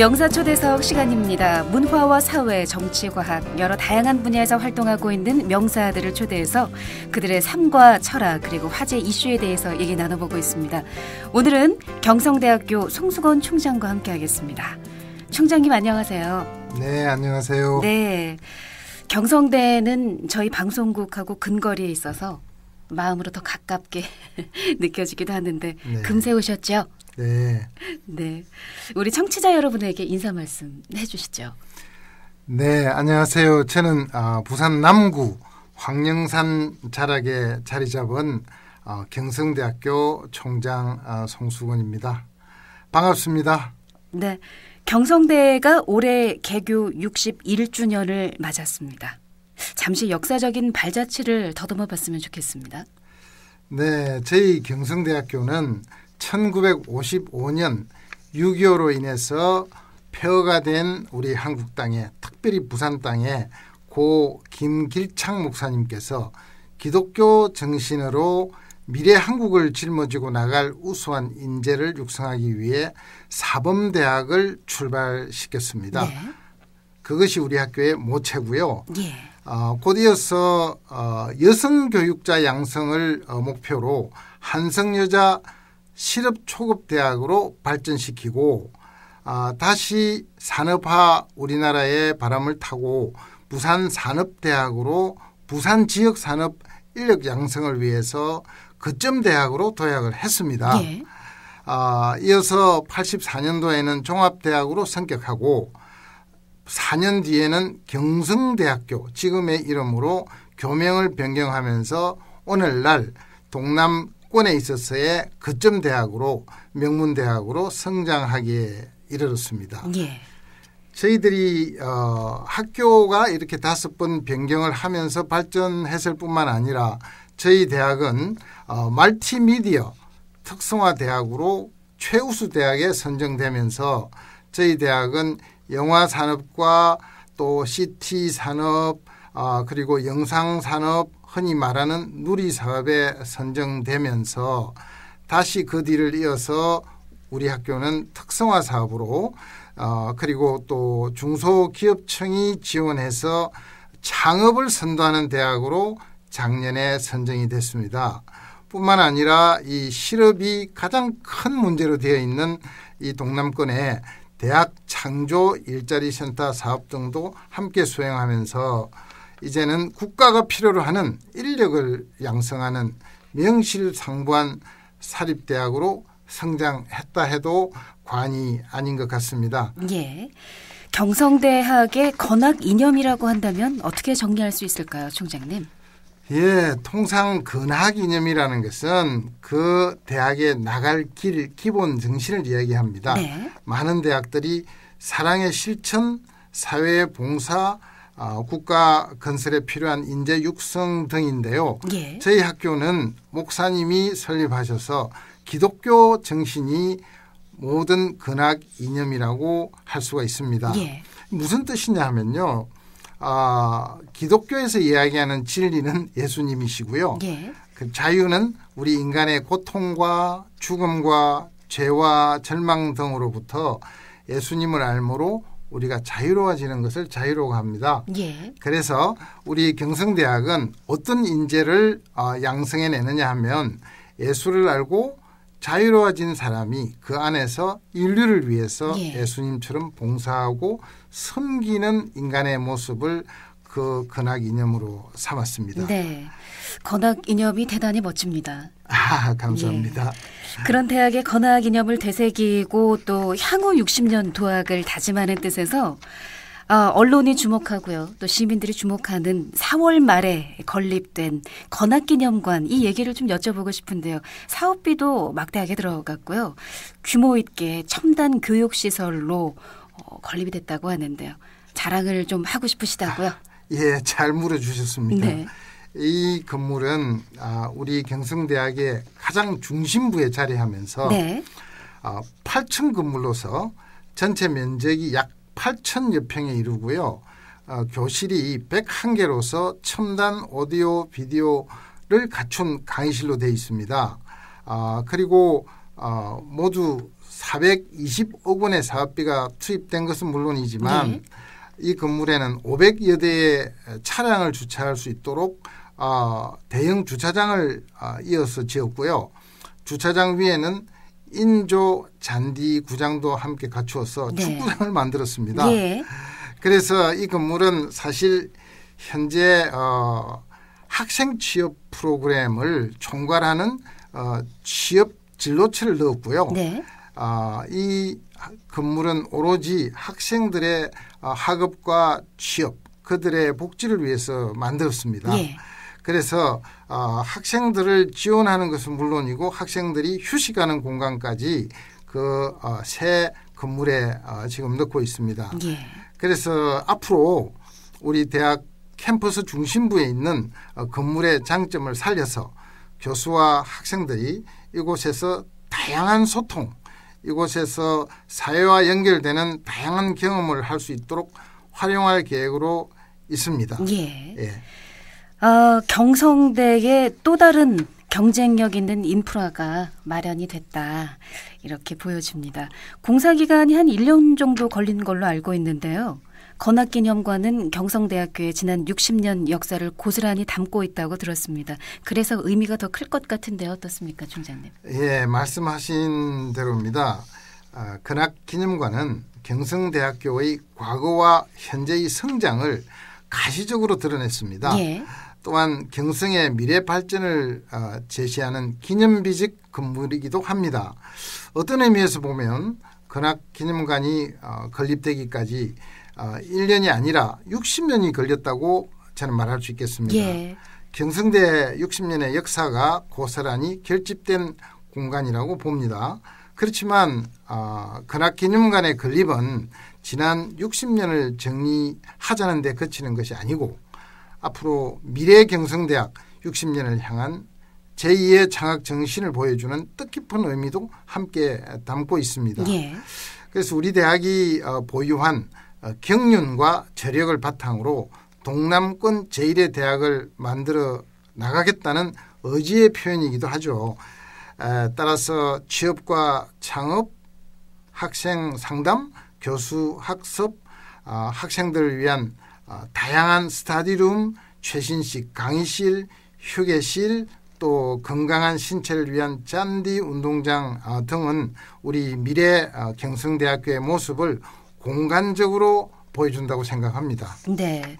명사초대석 시간입니다. 문화와 사회, 정치과학 여러 다양한 분야에서 활동하고 있는 명사들을 초대해서 그들의 삶과 철학 그리고 화제 이슈에 대해서 얘기 나눠보고 있습니다. 오늘은 경성대학교 송수건 총장과 함께하겠습니다. 총장님 안녕하세요. 네, 안녕하세요. 네. 경성대는 저희 방송국하고 근거리에 있어서 마음으로 더 가깝게 느껴지기도 하는데 네. 금세 오셨죠? 네. 네. 우리 청취자 여러분에게 인사 말씀 해주시죠. 네, 안녕하세요. 저는 어, 부산 남구 황령산 자락에 자리 잡은 어, 경성대학교 총장 어, 송수건입니다. 반갑습니다. 네. 경성대가 올해 개교 61주년을 맞았습니다. 잠시 역사적인 발자취를 더듬어 봤으면 좋겠습니다. 네, 저희 경성대학교는 1955년 6.25로 인해서 폐허가 된 우리 한국 땅에 특별히 부산 땅에 고 김길창 목사님께서 기독교 정신으로 미래 한국을 짊어지고 나갈 우수한 인재를 육성하기 위해 사범대학을 출발시켰습니다. 네. 그것이 우리 학교의 모체고요. 예. 어, 곧이어서 어, 여성 교육자 양성을 어, 목표로 한성여자 실업 초급 대학으로 발전시키고 아, 다시 산업화 우리나라의 바람을 타고 부산 산업대학으로 부산 지역 산업 인력 양성을 위해서 거점 대학으로 도약을 했습니다. 예. 아, 이어서 84년도에는 종합대학으로 성격하고 4년 뒤에는 경성대학교 지금의 이름으로 교명을 변경하면서 오늘날 동남 학군에 있어서의 거점 대학으로 명문 대학으로 성장하기에 이르렀습니다. 예. 저희들이 어, 학교가 이렇게 다섯 번 변경을 하면서 발전했을 뿐만 아니라 저희 대학은 어, 말티미디어 특성화 대학으로 최우수 대학에 선정되면서 저희 대학은 영화 산업과 또 CT 산업 어, 그리고 영상 산업 흔히 말하는 누리 사업에 선정되면서 다시 그 뒤를 이어서 우리 학교는 특성화 사업으로 어, 그리고 또 중소기업청이 지원해서 창업을 선도하는 대학으로 작년에 선정이 됐습니다. 뿐만 아니라 이 실업이 가장 큰 문제로 되어 있는 이 동남권에 대학 창조 일자리 센터 사업 등도 함께 수행하면서 이제는 국가가 필요로 하는 인력을 양성하는 명실상부한 사립대학으로 성장했다 해도 관이 아닌 것 같습니다. 예. 경성대학의 건학 이념이라고 한다면 어떻게 정리할 수 있을까요, 총장님? 예, 통상 근학 이념이라는 것은 그 대학에 나갈 길, 기본 정신을 이야기합니다. 네. 많은 대학들이 사랑의 실천, 사회의 봉사, 어, 국가 건설에 필요한 인재 육성 등인데요. 예. 저희 학교는 목사님이 설립하셔서 기독교 정신이 모든 근학 이념이라고 할 수가 있습니다. 예. 무슨 뜻이냐 하면요. 아, 기독교에서 이야기하는 진리는 예수님이시고요. 예. 그 자유는 우리 인간의 고통과 죽음과 죄와 절망 등으로부터 예수님을 알므로 우리가 자유로워지는 것을 자유로워 합니다. 예. 그래서 우리 경성대학은 어떤 인재를 어, 양성해 내느냐 하면 예수를 알고 자유로워진 사람이 그 안에서 인류를 위해서 예. 수님처럼 봉사하고 섬기는 인간의 모습을 그 근학 이념으로 삼았습니다. 네. 건학 이념이 대단히 멋집니다. 아, 감사합니다. 예. 그런 대학의 건화 기념을 되새기고 또 향후 60년 도학을 다짐하는 뜻에서 아, 언론이 주목하고요. 또 시민들이 주목하는 4월 말에 건립된 건학기념관 이 얘기를 좀 여쭤보고 싶은데요. 사업비도 막대하게 들어갔고요. 규모 있게 첨단 교육 시설로 어, 건립이 됐다고 하는데요. 자랑을 좀 하고 싶으시다고요? 아, 예, 잘 물어주셨습니다. 네. 이 건물은 아, 우리 경성대학의 가장 중심부에 자리하면서 네. 8층 아, 건물로서 전체 면적이 약 8천여 평에 이르고요. 아, 교실이 101개로서 첨단 오디오 비디오를 갖춘 강의실로 되어 있습니다. 그리고 모두 420억 원의 사업비가 투입된 것은 물론이지만 네. 이 건물에는 500여 대의 차량을 주차할 수 있도록 어, 대형 주차장을 어, 이어서 지었고요. 주차장 위에는 인조 잔디 구장도 함께 갖추어서 네. 축구장을 만들었습니다. 네. 그래서 이 건물은 사실 현재 어, 학생 취업 프로그램을 총괄하는 어, 취업 진로체를 넣었고요. 네. 어, 이 건물은 오로지 학생들의 어, 학업과 취업 그들의 복지를 위해서 만들었습니다. 예. 그래서 어, 학생들을 지원하는 것은 물론이고 학생들이 휴식하는 공간까지 그새 어, 건물에 어, 지금 넣고 있습니다. 예. 그래서 앞으로 우리 대학 캠퍼스 중심부에 있는 어, 건물의 장점을 살려서 교수와 학생들이 이곳에서 다양한 소통, 이곳에서 사회와 연결되는 다양한 경험을 할 수 있도록 활용할 계획으로 있습니다. 예. 예. 어, 경성대의 또 다른 경쟁력 있는 인프라가 마련이 됐다. 이렇게 보여집니다. 공사 기간이 한 1년 정도 걸린 걸로 알고 있는데요. 건학기념관은 경성대학교의 지난 60년 역사를 고스란히 담고 있다고 들었습니다. 그래서 의미가 더 클 것 같은데 어떻습니까, 총장님? 예, 말씀하신 대로입니다. 어, 아, 건학기념관은 경성대학교의 과거와 현재의 성장을 가시적으로 드러냈습니다. 예. 또한 경성의 미래 발전을 어, 제시하는 기념비직 건물이기도 합니다. 어떤 의미에서 보면 건학기념관이 어, 건립되기까지 1년이 어, 아니라 60년이 걸렸다고 저는 말할 수 있겠습니다. 예. 경성대 60년의 역사가 고스란히 결집된 공간이라고 봅니다. 그렇지만 어, 근학기념관의 건립은 지난 60년을 정리하자는 데 그치는 것이 아니고 앞으로 미래 경성대학 60년을 향한 제2의 장학 정신을 보여주는 뜻깊은 의미도 함께 담고 있습니다. 예. 그래서 우리 대학이 어, 보유한 어, 경륜과 저력을 바탕으로 동남권 제1의 대학을 만들어 나가겠다는 의지의 표현이기도 하죠. 따라서 취업과 창업, 학생 상담, 교수 학습, 아, 학생들을 위한 어, 다양한 스타디룸, 최신식 강의실, 휴게실, 또 건강한 신체를 위한 짠디 운동장 어, 등은 우리 미래 어, 경성대학교의 모습을 공간적으로 보여준다고 생각합니다. 네.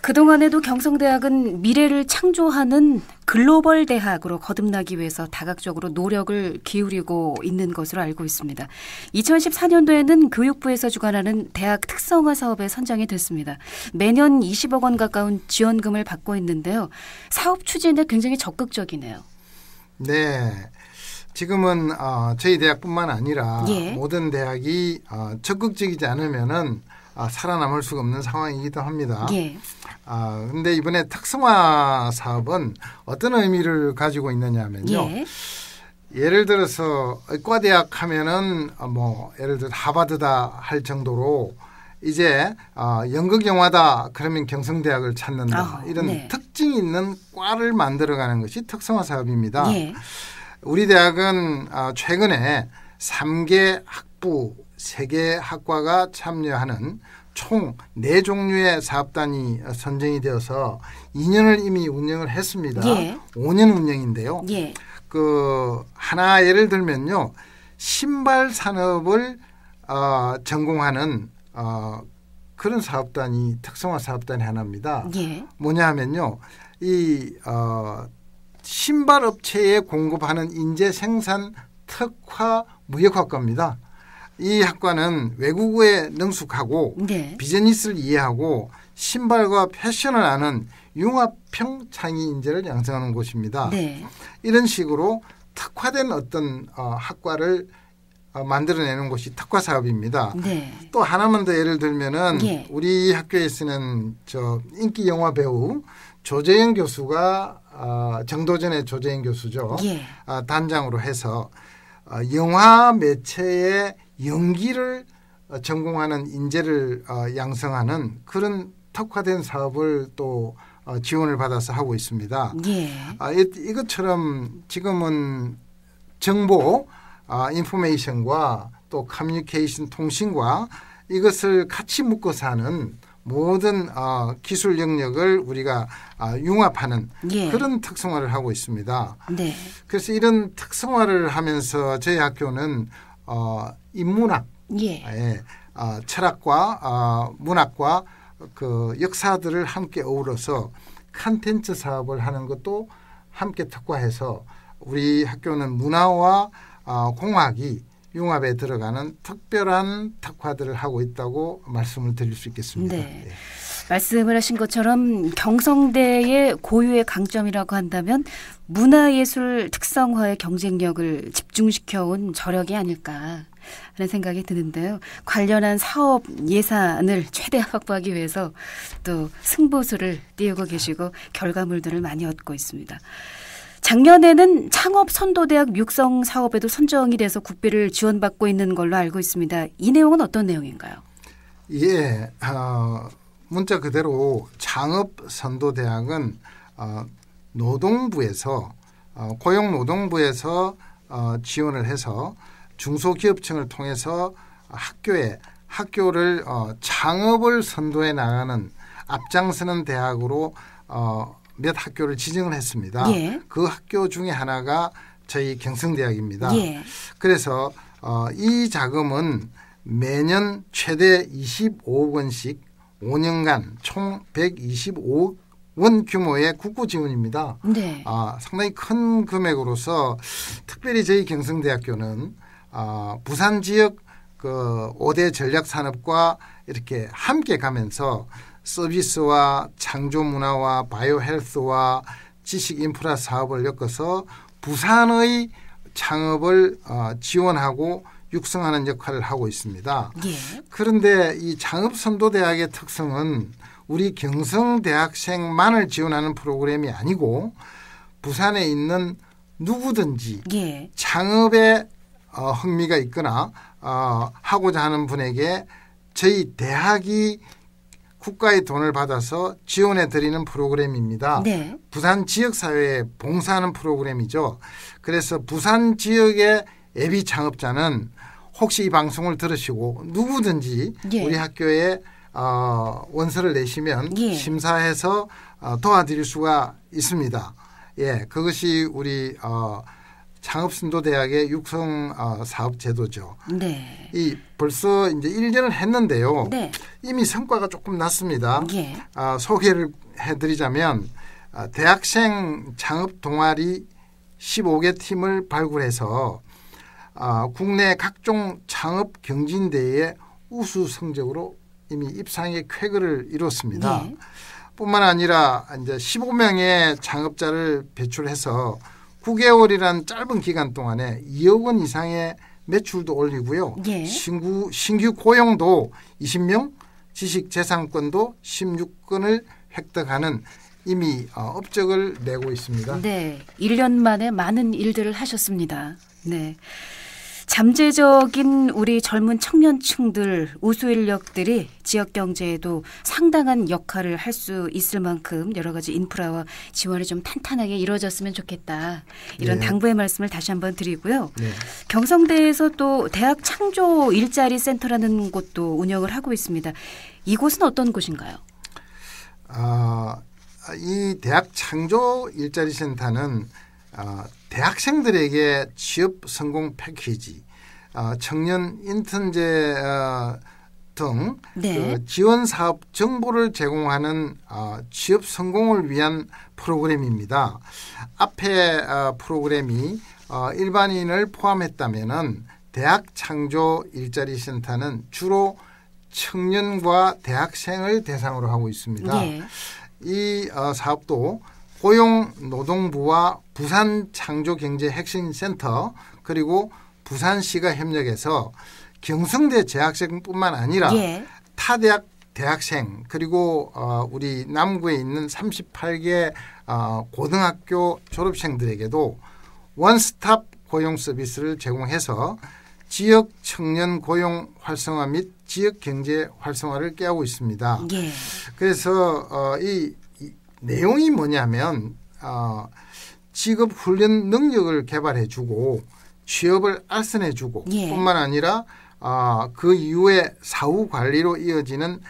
그동안에도 경성대학은 미래를 창조하는 글로벌 대학으로 거듭나기 위해서 다각적으로 노력을 기울이고 있는 것으로 알고 있습니다. 2014년도에는 교육부에서 주관하는 대학 특성화 사업에 선정이 됐습니다. 매년 20억 원 가까운 지원금을 받고 있는데요. 사업 추진에 굉장히 적극적이네요. 네. 지금은 어, 저희 대학뿐만 아니라 예. 모든 대학이 어, 적극적이지 않으면은 아, 살아남을 수가 없는 상황이기도 합니다. 예. 아, 근데 이번에 특성화 사업은 어떤 의미를 가지고 있느냐면요. 예. 예를 들어서 의과대학 하면은 어, 뭐 예를 들어 하버드다 할 정도로 이제 어, 연극 영화다 그러면 경성대학을 찾는다 아, 이런 네. 특징이 있는 과를 만들어가는 것이 특성화 사업입니다. 예. 우리 대학은 아, 최근에 3개 학부 세개 학과가 참여하는 총 네 종류의 사업단이 선정이 되어서 2년을 이미 운영을 했습니다. 예. 5년 운영인데요. 예. 그 하나 예를 들면요. 신발 산업을 어, 전공하는 어, 그런 사업단이 특성화 사업단이 하나입니다. 예. 뭐냐하면요, 이 어, 신발 업체에 공급하는 인재 생산 특화 무역학과입니다. 이 학과는 외국어에 능숙하고 네. 비즈니스를 이해하고 신발과 패션을 아는 융합형 창의 인재를 양성하는 곳입니다. 네. 이런 식으로 특화된 어떤 어, 학과를 어, 만들어내는 곳이 특화 사업입니다. 네. 또 하나만 더 예를 들면은 예. 우리 학교에 쓰는 저 인기 영화 배우 조재영 교수가 어, 정도전의 조재영 교수죠. 예. 어, 단장으로 해서 어, 영화 매체에 연기를 어, 전공하는 인재를 어, 양성하는 그런 특화된 사업을 또 어, 지원을 받아서 하고 있습니다. 예. 아, 이것처럼 지금은 정보, 아, 인포메이션과 또 커뮤니케이션 통신과 이것을 같이 묶어서 는 모든 기술 영역을 우리가 아, 융합하는 예. 그런 특성화를 하고 있습니다. 네. 그래서 이런 특성화를 하면서 저희 학교는 인문학, 예. 예. 아, 철학과 아, 문학과 그 역사들을 함께 어우러서 칸텐츠 사업을 하는 것도 함께 특화해서 우리 학교는 문화와 어, 공학이 융합에 들어가는 특별한 특화들을 하고 있다고 말씀을 드릴 수 있겠습니다. 네. 예. 말씀을 하신 것처럼 경성대의 고유의 강점이라고 한다면 문화예술 특성화의 경쟁력을 집중시켜온 저력이 아닐까 하는 생각이 드는데요. 관련한 사업 예산을 최대한 확보하기 위해서 또 승부수를 띄우고 계시고 결과물들을 많이 얻고 있습니다. 작년에는 창업 선도대학 육성 사업에도 선정이 돼서 국비를 지원받고 있는 걸로 알고 있습니다. 이 내용은 어떤 내용인가요? 예, 어, 문자 그대로 창업 선도대학은 어, 노동부에서 어, 고용노동부에서 어, 지원을 해서 중소기업청을 통해서 학교에 학교를 어, 창업을 선도해 나가는 앞장서는 대학으로 어, 몇 학교를 지정을 했습니다. 예. 그 학교 중에 하나가 저희 경성대학입니다. 예. 그래서 어, 이 자금은 매년 최대 25억 원씩 5년간 총 125억 원 규모의 국고 지원입니다. 네. 아, 상당히 큰 금액으로서 특별히 저희 경성대학교는 어, 부산 지역 그 5대 전략 산업과 이렇게 함께 가면서 서비스와 창조 문화와 바이오 헬스와 지식 인프라 사업을 엮어서 부산의 창업을 어, 지원하고 육성하는 역할을 하고 있습니다. 예. 그런데 이 창업 선도 대학의 특성은 우리 경성 대학생만을 지원하는 프로그램이 아니고 부산에 있는 누구든지 예. 창업에 어, 흥미가 있거나 어, 하고자 하는 분에게 저희 대학이 국가의 돈을 받아서 지원해 드리는 프로그램입니다. 네. 부산 지역 사회에 봉사하는 프로그램이죠. 그래서 부산 지역의 예비 창업자는 혹시 이 방송을 들으시고 누구든지 예. 우리 학교에 어, 원서를 내시면 예. 심사해서 어, 도와드릴 수가 있습니다. 예, 그것이 우리 어, 창업신도대학의 육성 어, 사업 제도죠. 네. 이 벌써 이제 1년을 했는데요. 네. 이미 성과가 조금 났습니다. 예. 아, 소개를 해드리자면 아, 대학생 창업 동아리 15개 팀을 발굴해서 아, 국내 각종 창업 경진대회 우수 성적으로 이미 입상의 쾌거를 이뤘습니다. 네. 뿐만 아니라 이제 15명의 창업자를 배출해서 9개월이란 짧은 기간 동안에 2억 원 이상의 매출도 올리고요. 예. 신규 신규 고용도 20명, 지식 재산권도 16건을 획득하는 이미 어, 업적을 내고 있습니다. 네. 1년 만에 많은 일들을 하셨습니다. 네. 잠재적인 우리 젊은 청년층들 우수 인력들이 지역 경제에도 상당한 역할을 할 수 있을 만큼 여러 가지 인프라와 지원이 좀 탄탄하게 이루어졌으면 좋겠다 이런 네. 당부의 말씀을 다시 한번 드리고요. 네. 경성대에서 또 대학 창조 일자리 센터라는 곳도 운영을 하고 있습니다. 이곳은 어떤 곳인가요? 아, 이 대학 창조 일자리 센터는 아, 대학생들에게 취업 성공 패키지, 아, 청년 인턴제 아, 등 네. 그 지원 사업 정보를 제공하는 취업 성공을 위한 프로그램입니다. 앞에 프로그램이 일반인을 포함했다면은 대학 창조 일자리 센터는 주로 청년과 대학생을 대상으로 하고 있습니다. 네. 이 어, 사업도 고용노동부와 부산창조경제핵심센터 그리고 부산시가 협력해서 경성대 재학생뿐만 아니라 예. 타 대학 대학생 그리고 어, 우리 남구에 있는 38개 어, 고등학교 졸업생들에게도 원스톱 고용 서비스를 제공해서 지역 청년 고용 활성화 및 지역 경제 활성화를 깨우고 있습니다. 예. 그래서 어, 이 내용이 뭐냐면 어, 직업 훈련 능력을 개발해주고 취업을 알선해주고 예. 뿐만 아니라 어, 그 이후에 사후 관리로 이어지는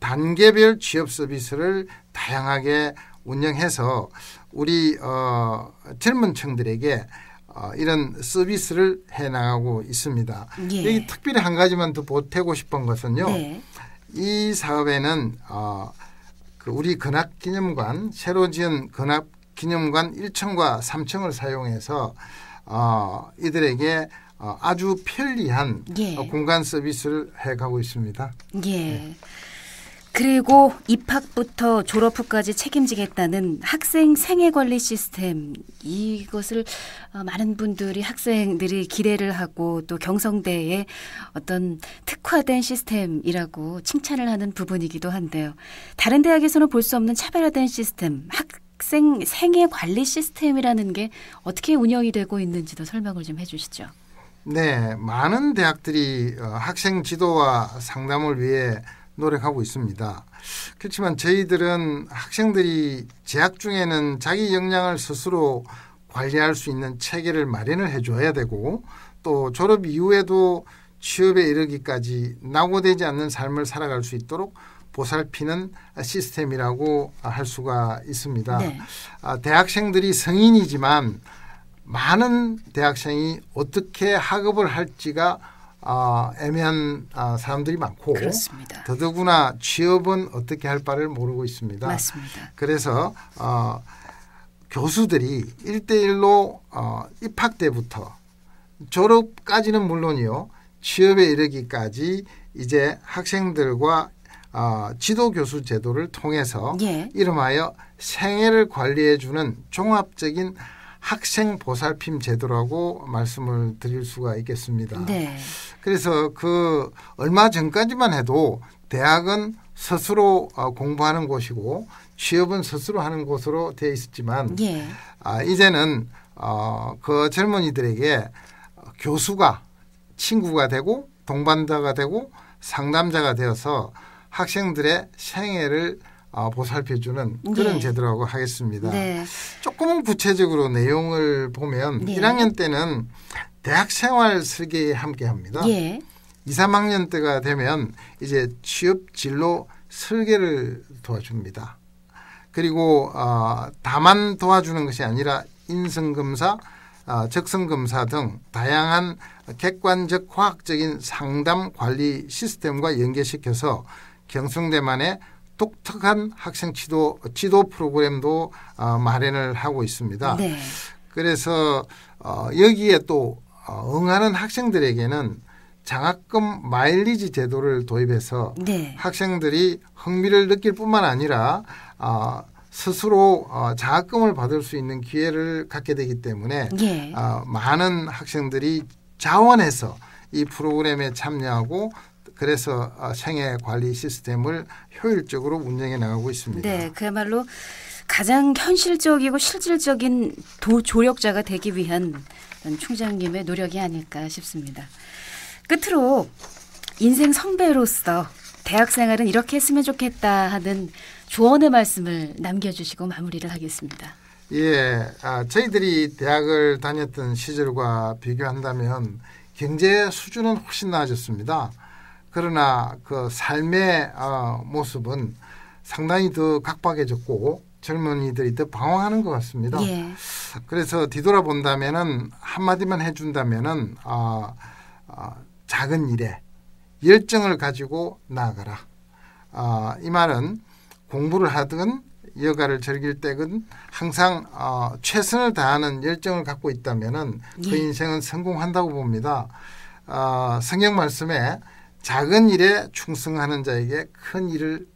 단계별 취업 서비스를 다양하게 운영해서 우리 어, 젊은 층들에게 어, 이런 서비스를 해 나가고 있습니다. 예. 여기 특별히 한 가지만 더 보태고 싶은 것은요. 네. 이 사업에는 어, 그 우리 근학기념관 새로 지은 근학기념관 1층과 3층을 사용해서 어, 이들에게 어, 아주 편리한 예. 어, 공간 서비스를 해가고 있습니다. 예. 네. 그리고 입학부터 졸업 후까지 책임지겠다는 학생 생애 관리 시스템 이것을 어, 많은 분들이 학생들이 기대를 하고 또 경성대의 어떤 특화된 시스템이라고 칭찬을 하는 부분이기도 한데요. 다른 대학에서는 볼 수 없는 차별화된 시스템, 학생 생애 관리 시스템이라는 게 어떻게 운영이 되고 있는지도 설명을 좀 해주시죠. 네, 많은 대학들이 어, 학생 지도와 상담을 위해 노력하고 있습니다. 그렇지만 저희들은 학생들이 재학 중에는 자기 역량을 스스로 관리할 수 있는 체계를 마련을 해줘야 되고 또 졸업 이후에도 취업에 이르기까지 낙오되지 않는 삶을 살아갈 수 있도록 보살피는 시스템이라고 할 수가 있습니다. 네. 아, 대학생들이 성인이지만 많은 대학생이 어떻게 학업을 할지가 어, 애매한 어, 사람들이 많고 그렇습니다. 더더구나 취업은 어떻게 할 바를 모르고 있습니다. 맞습니다. 그래서 어, 교수들이 일대일로 어, 입학 때부터 졸업까지는 물론이요. 취업에 이르기까지 이제 학생들과 어, 지도교수 제도를 통해서 예. 이름하여 생애를 관리해주는 종합적인 학생 보살핌 제도라고 말씀을 드릴 수가 있겠습니다. 네. 그래서 그 얼마 전까지만 해도 대학은 스스로 어, 공부하는 곳이고 취업은 스스로 하는 곳으로 되어 있었지만 예. 아, 이제는 어, 그 젊은이들에게 교수가 친구가 되고 동반자가 되고 상담자가 되어서 학생들의 생애를 아, 보살펴주는 네. 그런 네. 제도라고 하겠습니다. 네. 조금은 구체적으로 내용을 보면 네. 1학년 때는 대학 생활 설계에 함께 합니다. 예. 2, 3학년 때가 되면 이제 취업 진로 설계를 도와줍니다. 그리고 어, 다만 도와주는 것이 아니라 인성검사, 어, 적성검사 등 다양한 객관적 과학적인 상담 관리 시스템과 연계시켜서 경성대만의 독특한 학생 지도 지도 프로그램도 어, 마련을 하고 있습니다. 네. 그래서 어, 여기에 또 어, 응하는 학생들에게는 장학금 마일리지 제도를 도입해서 네. 학생들이 흥미를 느낄 뿐만 아니라 어, 스스로 어, 장학금을 받을 수 있는 기회를 갖게 되기 때문에 예. 어, 많은 학생들이 자원해서 이 프로그램에 참여하고 그래서 아, 생애 관리 시스템을 효율적으로 운영해 나가고 있습니다. 네, 그야말로 가장 현실적이고 실질적인 도, 조력자가 되기 위한 총장님의 노력이 아닐까 싶습니다. 끝으로 인생 선배로서 대학 생활은 이렇게 했으면 좋겠다 하는 조언의 말씀을 남겨주시고 마무리를 하겠습니다. 예, 아, 저희들이 대학을 다녔던 시절과 비교한다면 경제 수준은 훨씬 나아졌습니다. 그러나 그 삶의 어, 모습은 상당히 더 각박해졌고 젊은이들이 더 방황하는 것 같습니다. 예. 그래서 뒤돌아본다면은 한마디만 해준다면은 어, 어, 작은 일에 열정을 가지고 나아가라. 어, 이 말은 공부를 하든 여가를 즐길 때든 항상 어, 최선을 다하는 열정을 갖고 있다면은 그 예. 그 인생은 성공한다고 봅니다. 어, 성경 말씀에 작은 일에 충성하는 자에게 큰 일을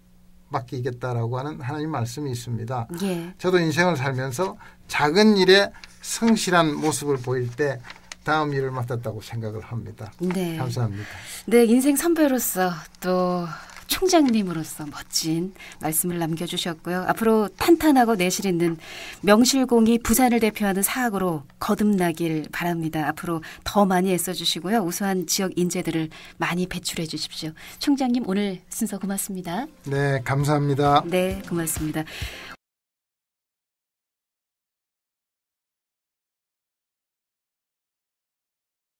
맡기겠다라고 하는 하나님 말씀이 있습니다. 예. 저도 인생을 살면서 작은 일에 성실한 모습을 보일 때 다음 일을 맡았다고 생각을 합니다. 네. 감사합니다. 네, 인생 선배로서 또 총장님으로서 멋진 말씀을 남겨주셨고요. 앞으로 탄탄하고 내실 있는 명실공히 부산을 대표하는 사학으로 거듭나길 바랍니다. 앞으로 더 많이 애써주시고요. 우수한 지역 인재들을 많이 배출해 주십시오. 총장님 오늘 순서 고맙습니다. 네, 감사합니다. 네, 고맙습니다.